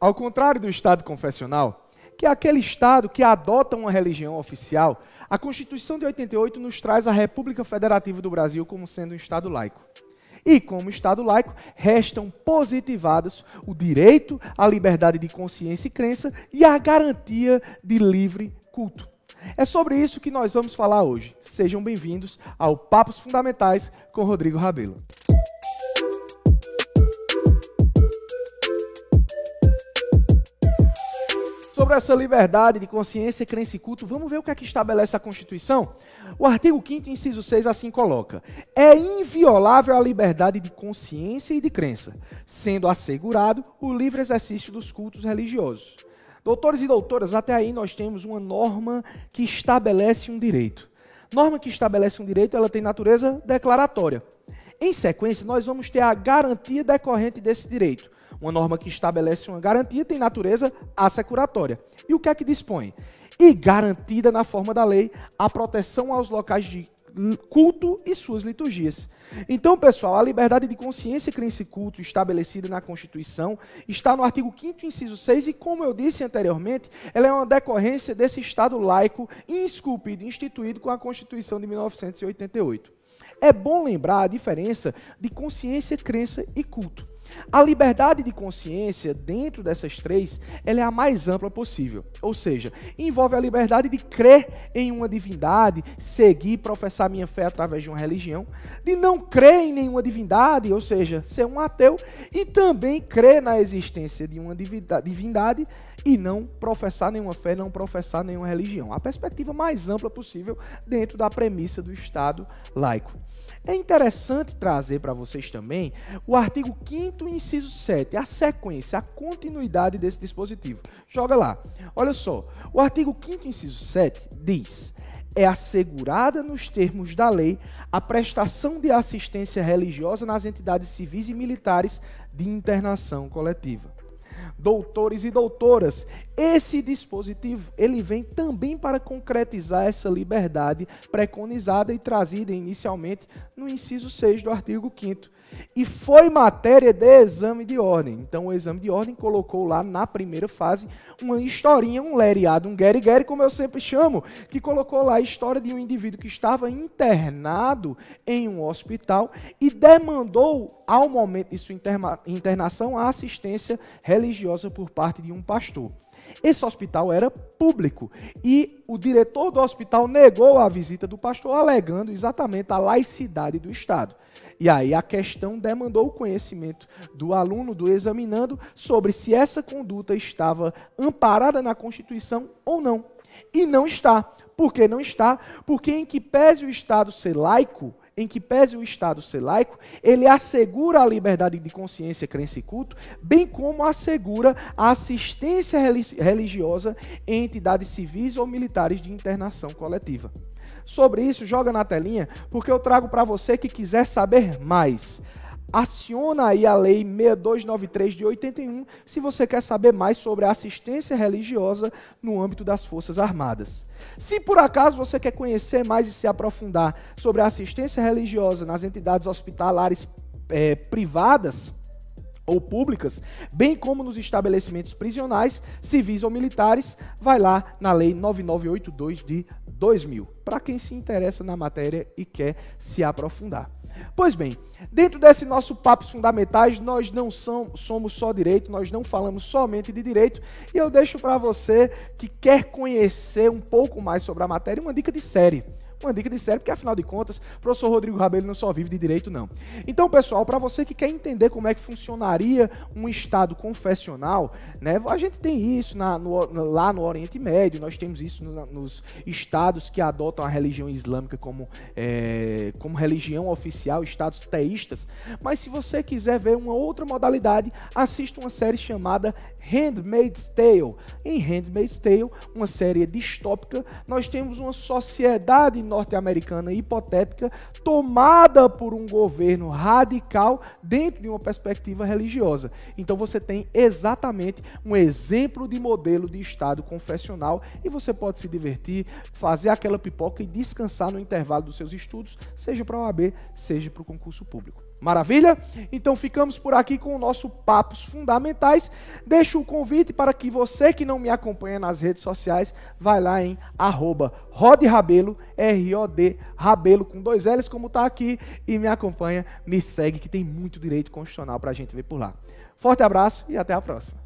Ao contrário do Estado confessional, que é aquele Estado que adota uma religião oficial, a Constituição de 88 nos traz a República Federativa do Brasil como sendo um Estado laico. E, como Estado laico, restam positivados o direito à liberdade de consciência e crença e a garantia de livre culto. É sobre isso que nós vamos falar hoje. Sejam bem-vindos ao Papos Fundamentais com Rodrigo Rabelo. sobre essa liberdade de consciência, crença e culto, vamos ver o que é que estabelece a Constituição? O artigo 5 inciso 6, assim coloca: É inviolável a liberdade de consciência e de crença, sendo assegurado o livre exercício dos cultos religiosos. Doutores e doutoras, até aí nós temos uma norma que estabelece um direito. Norma que estabelece um direito, ela tem natureza declaratória. Em sequência, nós vamos ter a garantia decorrente desse direito uma norma que estabelece uma garantia tem natureza assecuratória. E o que é que dispõe? E garantida na forma da lei a proteção aos locais de culto e suas liturgias. Então, pessoal, a liberdade de consciência, crença e culto estabelecida na Constituição está no artigo 5 inciso 6 e, como eu disse anteriormente, ela é uma decorrência desse Estado laico insculpido, instituído com a Constituição de 1988. É bom lembrar a diferença de consciência, crença e culto. A liberdade de consciência, dentro dessas três, ela é a mais ampla possível. Ou seja, envolve a liberdade de crer em uma divindade, seguir, professar minha fé através de uma religião, de não crer em nenhuma divindade, ou seja, ser um ateu, e também crer na existência de uma divindade e não professar nenhuma fé, não professar nenhuma religião. A perspectiva mais ampla possível dentro da premissa do Estado laico. É interessante trazer para vocês também o artigo 5 o inciso 7, a sequência, a continuidade desse dispositivo. Joga lá. Olha só, o artigo 5 inciso 7 diz: é assegurada nos termos da lei a prestação de assistência religiosa nas entidades civis e militares de internação coletiva. Doutores e doutoras, esse dispositivo, ele vem também para concretizar essa liberdade preconizada e trazida inicialmente no inciso 6 do artigo 5 e foi matéria de exame de ordem. Então o exame de ordem colocou lá na primeira fase uma historinha, um lereado, um guerigueri, como eu sempre chamo, que colocou lá a história de um indivíduo que estava internado em um hospital e demandou ao momento de sua internação a assistência religiosa por parte de um pastor. Esse hospital era público e o diretor do hospital negou a visita do pastor, alegando exatamente a laicidade do Estado. E aí a questão demandou o conhecimento do aluno, do examinando, sobre se essa conduta estava amparada na Constituição ou não. E não está. Por que não está? Porque, em que pese o Estado ser laico, em que pese o Estado ser laico, ele assegura a liberdade de consciência, crença e culto, bem como assegura a assistência religiosa em entidades civis ou militares de internação coletiva. Sobre isso, joga na telinha, porque eu trago para você que quiser saber mais aciona aí a lei 6293 de 81, se você quer saber mais sobre a assistência religiosa no âmbito das Forças Armadas. Se por acaso você quer conhecer mais e se aprofundar sobre a assistência religiosa nas entidades hospitalares é, privadas, ou públicas, bem como nos estabelecimentos prisionais, civis ou militares, vai lá na Lei 9982 de 2000, para quem se interessa na matéria e quer se aprofundar. Pois bem, dentro desse nosso papo fundamentais, nós não somos só direito, nós não falamos somente de direito, e eu deixo para você que quer conhecer um pouco mais sobre a matéria uma dica de série. Uma dica de sério, porque afinal de contas, o professor Rodrigo Rabelo não só vive de direito, não. Então, pessoal, para você que quer entender como é que funcionaria um Estado confessional, né, a gente tem isso na, no, lá no Oriente Médio, nós temos isso no, nos estados que adotam a religião islâmica como, é, como religião oficial, estados teístas. Mas se você quiser ver uma outra modalidade, assista uma série chamada Handmaid's Tale. Em Handmaid's Tale, uma série distópica, nós temos uma sociedade norte-americana hipotética tomada por um governo radical dentro de uma perspectiva religiosa. Então você tem exatamente um exemplo de modelo de Estado confessional e você pode se divertir, fazer aquela pipoca e descansar no intervalo dos seus estudos, seja para a OAB, seja para o concurso público. Maravilha? Então ficamos por aqui com o nosso Papos Fundamentais. Deixo o convite para que você que não me acompanha nas redes sociais, vai lá em arroba rodrabelo, R-O-D, rabelo com dois L's como está aqui, e me acompanha, me segue que tem muito direito constitucional para a gente ver por lá. Forte abraço e até a próxima.